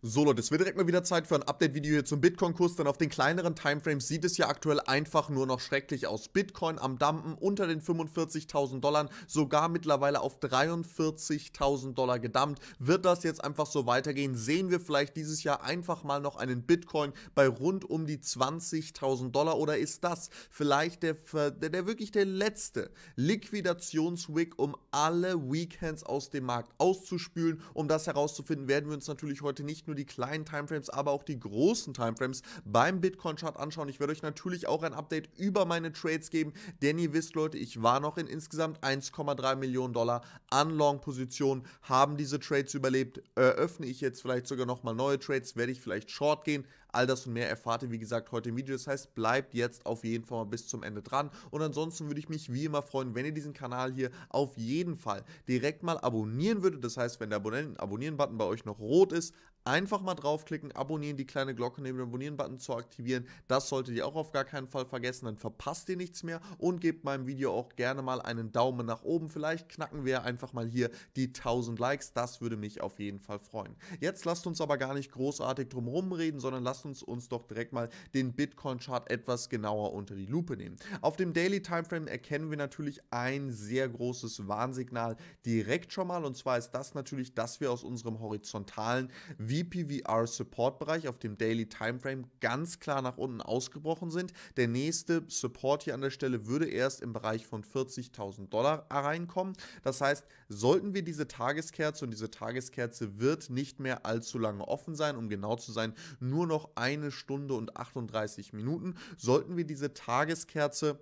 So Leute, es wird direkt mal wieder Zeit für ein Update-Video hier zum Bitcoin-Kurs, denn auf den kleineren Timeframes sieht es ja aktuell einfach nur noch schrecklich aus. Bitcoin am Dumpen unter den 45.000 Dollar, sogar mittlerweile auf 43.000 Dollar gedumpt. Wird das jetzt einfach so weitergehen? Sehen wir vielleicht dieses Jahr einfach mal noch einen Bitcoin bei rund um die 20.000 Dollar oder ist das vielleicht der, der, der wirklich der letzte Liquidationswick, um alle Weekends aus dem Markt auszuspülen? Um das herauszufinden, werden wir uns natürlich heute nicht nur die kleinen Timeframes, aber auch die großen Timeframes beim Bitcoin-Chart anschauen. Ich werde euch natürlich auch ein Update über meine Trades geben, denn ihr wisst, Leute, ich war noch in insgesamt 1,3 Millionen Dollar an Long-Positionen, haben diese Trades überlebt, Eröffne ich jetzt vielleicht sogar nochmal neue Trades, werde ich vielleicht Short gehen, All das und mehr erfahrt ihr, wie gesagt, heute im Video. Das heißt, bleibt jetzt auf jeden Fall mal bis zum Ende dran. Und ansonsten würde ich mich wie immer freuen, wenn ihr diesen Kanal hier auf jeden Fall direkt mal abonnieren würdet. Das heißt, wenn der Abonnieren-Button bei euch noch rot ist, einfach mal draufklicken, abonnieren, die kleine Glocke neben dem Abonnieren-Button zu aktivieren. Das solltet ihr auch auf gar keinen Fall vergessen, dann verpasst ihr nichts mehr und gebt meinem Video auch gerne mal einen Daumen nach oben. Vielleicht knacken wir einfach mal hier die 1000 Likes, das würde mich auf jeden Fall freuen. Jetzt lasst uns aber gar nicht großartig drum reden, sondern lasst lasst uns uns doch direkt mal den Bitcoin-Chart etwas genauer unter die Lupe nehmen. Auf dem Daily Timeframe erkennen wir natürlich ein sehr großes Warnsignal direkt schon mal und zwar ist das natürlich, dass wir aus unserem horizontalen VPVR Support Bereich auf dem Daily Timeframe ganz klar nach unten ausgebrochen sind. Der nächste Support hier an der Stelle würde erst im Bereich von 40.000 Dollar reinkommen. Das heißt, sollten wir diese Tageskerze und diese Tageskerze wird nicht mehr allzu lange offen sein, um genau zu sein, nur noch eine Stunde und 38 Minuten. Sollten wir diese Tageskerze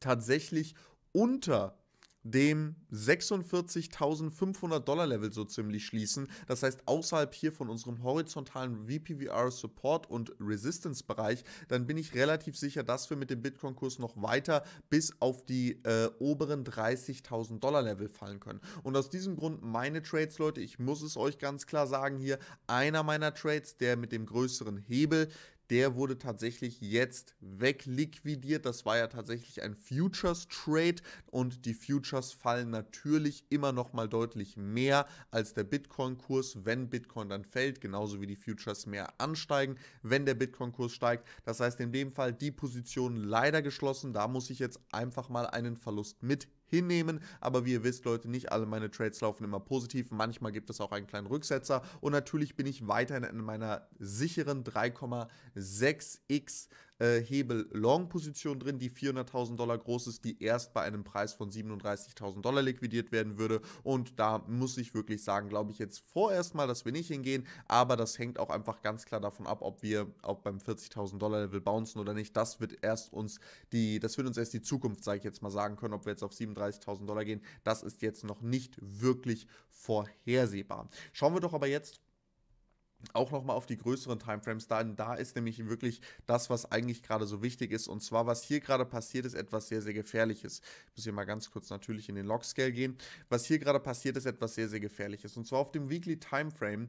tatsächlich unter dem 46.500 Dollar Level so ziemlich schließen. Das heißt, außerhalb hier von unserem horizontalen VPVR Support und Resistance Bereich, dann bin ich relativ sicher, dass wir mit dem Bitcoin-Kurs noch weiter bis auf die äh, oberen 30.000 Dollar Level fallen können. Und aus diesem Grund meine Trades, Leute, ich muss es euch ganz klar sagen hier, einer meiner Trades, der mit dem größeren Hebel, der wurde tatsächlich jetzt wegliquidiert. Das war ja tatsächlich ein Futures Trade und die Futures fallen natürlich immer noch mal deutlich mehr als der Bitcoin Kurs, wenn Bitcoin dann fällt, genauso wie die Futures mehr ansteigen, wenn der Bitcoin Kurs steigt. Das heißt in dem Fall die Position leider geschlossen, da muss ich jetzt einfach mal einen Verlust mit hinnehmen. Aber wie ihr wisst, Leute, nicht alle meine Trades laufen immer positiv. Manchmal gibt es auch einen kleinen Rücksetzer. Und natürlich bin ich weiterhin in meiner sicheren 3,6x äh, Hebel Long Position drin, die 400.000 Dollar groß ist, die erst bei einem Preis von 37.000 Dollar liquidiert werden würde. Und da muss ich wirklich sagen, glaube ich jetzt vorerst mal, dass wir nicht hingehen, aber das hängt auch einfach ganz klar davon ab, ob wir auch beim 40.000 Dollar Level bouncen oder nicht. Das wird erst uns die, das wird uns erst die Zukunft, sage ich jetzt mal, sagen können, ob wir jetzt auf 37.000 Dollar gehen. Das ist jetzt noch nicht wirklich vorhersehbar. Schauen wir doch aber jetzt auch nochmal auf die größeren Timeframes da. da ist nämlich wirklich das, was eigentlich gerade so wichtig ist. Und zwar, was hier gerade passiert, ist etwas sehr, sehr Gefährliches. Ich muss hier mal ganz kurz natürlich in den Log-Scale gehen. Was hier gerade passiert, ist etwas sehr, sehr Gefährliches. Und zwar auf dem Weekly Timeframe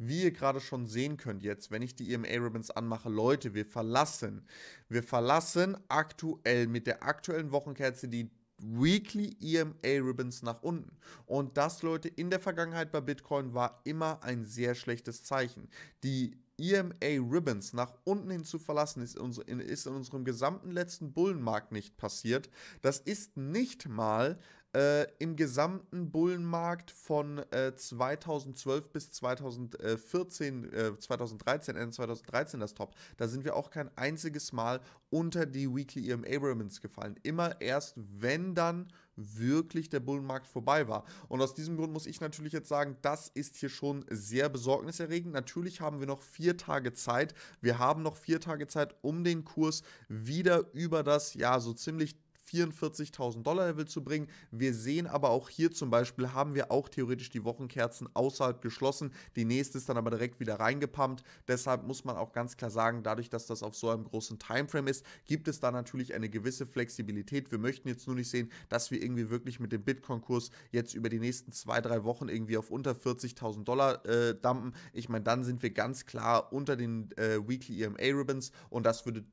wie ihr gerade schon sehen könnt jetzt, wenn ich die EMA-Ribbons anmache, Leute, wir verlassen. Wir verlassen aktuell mit der aktuellen Wochenkerze die Weekly EMA Ribbons nach unten. Und das, Leute, in der Vergangenheit bei Bitcoin war immer ein sehr schlechtes Zeichen. Die EMA Ribbons nach unten hin zu verlassen, ist, in unserem gesamten letzten Bullenmarkt nicht passiert. Das ist nicht mal äh, im gesamten Bullenmarkt von äh, 2012 bis 2014, äh, 2013, Ende 2013 das Top. Da sind wir auch kein einziges Mal unter die Weekly EM Abramans gefallen. Immer erst, wenn dann wirklich der Bullenmarkt vorbei war. Und aus diesem Grund muss ich natürlich jetzt sagen, das ist hier schon sehr besorgniserregend. Natürlich haben wir noch vier Tage Zeit. Wir haben noch vier Tage Zeit, um den Kurs wieder über das, ja, so ziemlich 44.000 Dollar Level zu bringen. Wir sehen aber auch hier zum Beispiel, haben wir auch theoretisch die Wochenkerzen außerhalb geschlossen. Die nächste ist dann aber direkt wieder reingepumpt. Deshalb muss man auch ganz klar sagen, dadurch, dass das auf so einem großen Timeframe ist, gibt es da natürlich eine gewisse Flexibilität. Wir möchten jetzt nur nicht sehen, dass wir irgendwie wirklich mit dem Bitcoin-Kurs jetzt über die nächsten zwei, drei Wochen irgendwie auf unter 40.000 Dollar äh, dumpen. Ich meine, dann sind wir ganz klar unter den äh, Weekly EMA Ribbons und das würde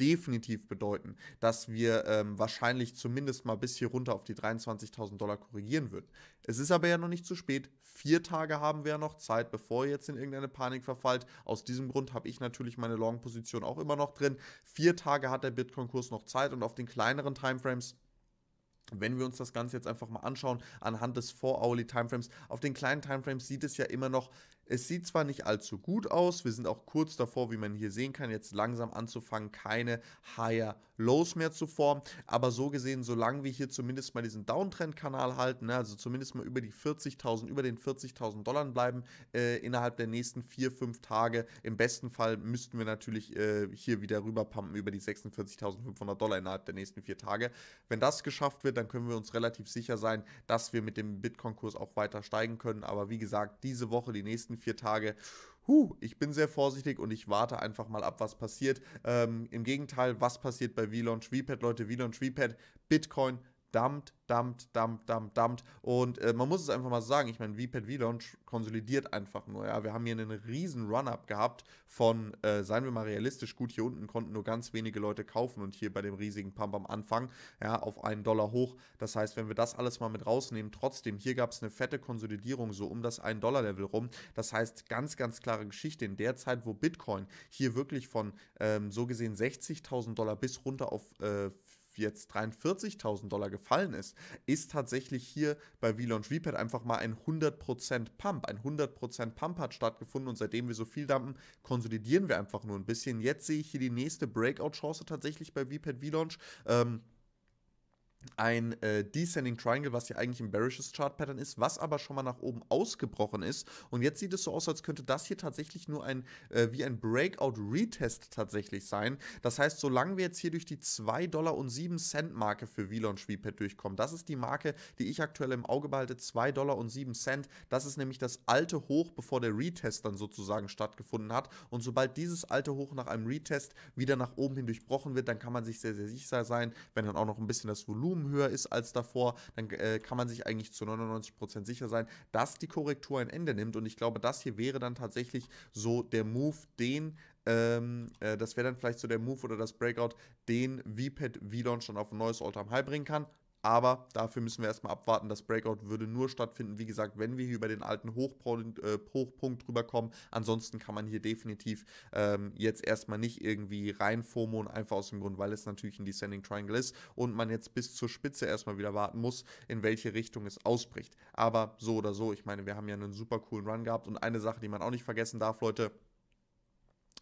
definitiv bedeuten, dass wir ähm, wahrscheinlich zumindest mal bis hier runter auf die 23.000 Dollar korrigieren würden. Es ist aber ja noch nicht zu spät. Vier Tage haben wir ja noch Zeit, bevor ihr jetzt in irgendeine Panik verfallt. Aus diesem Grund habe ich natürlich meine Long-Position auch immer noch drin. Vier Tage hat der Bitcoin-Kurs noch Zeit und auf den kleineren Timeframes wenn wir uns das Ganze jetzt einfach mal anschauen, anhand des 4-Hourly Timeframes, auf den kleinen Timeframes sieht es ja immer noch, es sieht zwar nicht allzu gut aus, wir sind auch kurz davor, wie man hier sehen kann, jetzt langsam anzufangen, keine Higher Lows mehr zu formen, aber so gesehen, solange wir hier zumindest mal diesen Downtrend-Kanal halten, ne, also zumindest mal über die 40.000, über den 40.000 Dollar bleiben, äh, innerhalb der nächsten 4, 5 Tage, im besten Fall müssten wir natürlich äh, hier wieder rüberpumpen über die 46.500 Dollar innerhalb der nächsten 4 Tage. Wenn das geschafft wird, dann können wir uns relativ sicher sein, dass wir mit dem Bitcoin-Kurs auch weiter steigen können. Aber wie gesagt, diese Woche, die nächsten vier Tage, huh, ich bin sehr vorsichtig und ich warte einfach mal ab, was passiert. Ähm, Im Gegenteil, was passiert bei VLaunch VPad, Leute, VLaunch VPad, Bitcoin dumpt, dumpt, dumpt, dumpt, dumpt. Und äh, man muss es einfach mal so sagen, ich meine, VPad V-Launch konsolidiert einfach nur. Ja? Wir haben hier einen riesen Run-Up gehabt von, äh, seien wir mal realistisch, gut, hier unten konnten nur ganz wenige Leute kaufen und hier bei dem riesigen Pump am Anfang, ja, auf einen Dollar hoch. Das heißt, wenn wir das alles mal mit rausnehmen, trotzdem, hier gab es eine fette Konsolidierung so um das 1-Dollar-Level rum. Das heißt, ganz, ganz klare Geschichte. In der Zeit, wo Bitcoin hier wirklich von ähm, so gesehen 60.000 Dollar bis runter auf äh, jetzt 43.000 Dollar gefallen ist, ist tatsächlich hier bei V-Launch Repad einfach mal ein 100% Pump. Ein 100% Pump hat stattgefunden und seitdem wir so viel dumpen, konsolidieren wir einfach nur ein bisschen. Jetzt sehe ich hier die nächste Breakout-Chance tatsächlich bei VPad V-Launch. Ähm, ein äh, Descending Triangle, was ja eigentlich ein bearishes Chart Pattern ist, was aber schon mal nach oben ausgebrochen ist. Und jetzt sieht es so aus, als könnte das hier tatsächlich nur ein äh, wie ein Breakout Retest tatsächlich sein. Das heißt, solange wir jetzt hier durch die 2 Dollar und 7 Cent Marke für V-Launch VLaunch VPAD durchkommen, das ist die Marke, die ich aktuell im Auge behalte, 2 Dollar und 7 Cent. Das ist nämlich das alte Hoch, bevor der Retest dann sozusagen stattgefunden hat. Und sobald dieses alte Hoch nach einem Retest wieder nach oben hin durchbrochen wird, dann kann man sich sehr, sehr sicher sein, wenn dann auch noch ein bisschen das Volumen Volumen höher ist als davor, dann äh, kann man sich eigentlich zu 99% sicher sein, dass die Korrektur ein Ende nimmt. Und ich glaube, das hier wäre dann tatsächlich so der Move, den ähm, äh, das wäre dann vielleicht so der Move oder das Breakout, den VPAD e V-Launch dann auf ein neues All-Time-High bringen kann. Aber dafür müssen wir erstmal abwarten. Das Breakout würde nur stattfinden, wie gesagt, wenn wir hier über den alten Hochpunkt, äh, Hochpunkt drüber kommen. Ansonsten kann man hier definitiv ähm, jetzt erstmal nicht irgendwie rein und einfach aus dem Grund, weil es natürlich ein Descending Triangle ist und man jetzt bis zur Spitze erstmal wieder warten muss, in welche Richtung es ausbricht. Aber so oder so, ich meine, wir haben ja einen super coolen Run gehabt und eine Sache, die man auch nicht vergessen darf, Leute,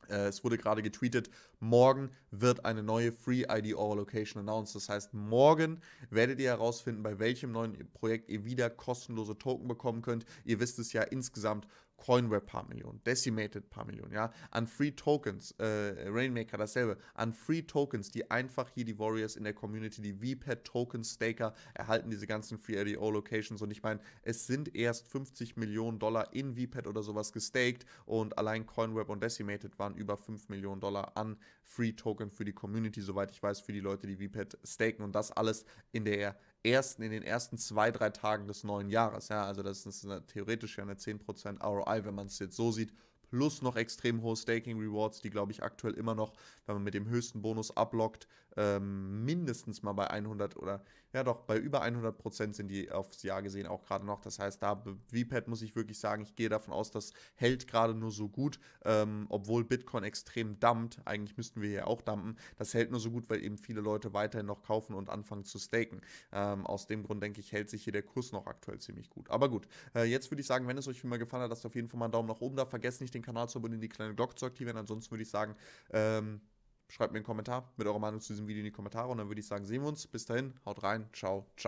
äh, es wurde gerade getweetet, morgen wird eine neue Free IDO Location announced. Das heißt, morgen werdet ihr herausfinden, bei welchem neuen Projekt ihr wieder kostenlose Token bekommen könnt. Ihr wisst es ja, insgesamt Coinware paar Millionen, Decimated paar Millionen, ja, an Free Tokens, äh, Rainmaker dasselbe, an Free Tokens, die einfach hier die Warriors in der Community, die VPAT Token Staker erhalten diese ganzen Free ADO Locations und ich meine, es sind erst 50 Millionen Dollar in VPAT oder sowas gestaked und allein Coinweb und Decimated waren über 5 Millionen Dollar an Free Token für die Community, soweit ich weiß, für die Leute, die VPAT staken und das alles in der ersten, in den ersten zwei, drei Tagen des neuen Jahres. Ja, also das ist eine, theoretisch ja eine 10% ROI, wenn man es jetzt so sieht, plus noch extrem hohe Staking Rewards, die glaube ich aktuell immer noch, wenn man mit dem höchsten Bonus ablockt, ähm, mindestens mal bei 100 oder ja doch bei über 100 Prozent sind die aufs Jahr gesehen auch gerade noch. Das heißt, da VPAD muss ich wirklich sagen, ich gehe davon aus, das hält gerade nur so gut, ähm, obwohl Bitcoin extrem dumpt. Eigentlich müssten wir hier auch dumpen. Das hält nur so gut, weil eben viele Leute weiterhin noch kaufen und anfangen zu staken. Ähm, aus dem Grund denke ich, hält sich hier der Kurs noch aktuell ziemlich gut. Aber gut, äh, jetzt würde ich sagen, wenn es euch wie immer gefallen hat, lasst auf jeden Fall mal einen Daumen nach oben da. Vergesst nicht den Kanal zu abonnieren, die kleine Glocke zu aktivieren. Ansonsten würde ich sagen, ähm, schreibt mir einen Kommentar mit eurer Meinung zu diesem Video in die Kommentare und dann würde ich sagen, sehen wir uns. Bis dahin, haut rein, ciao, ciao.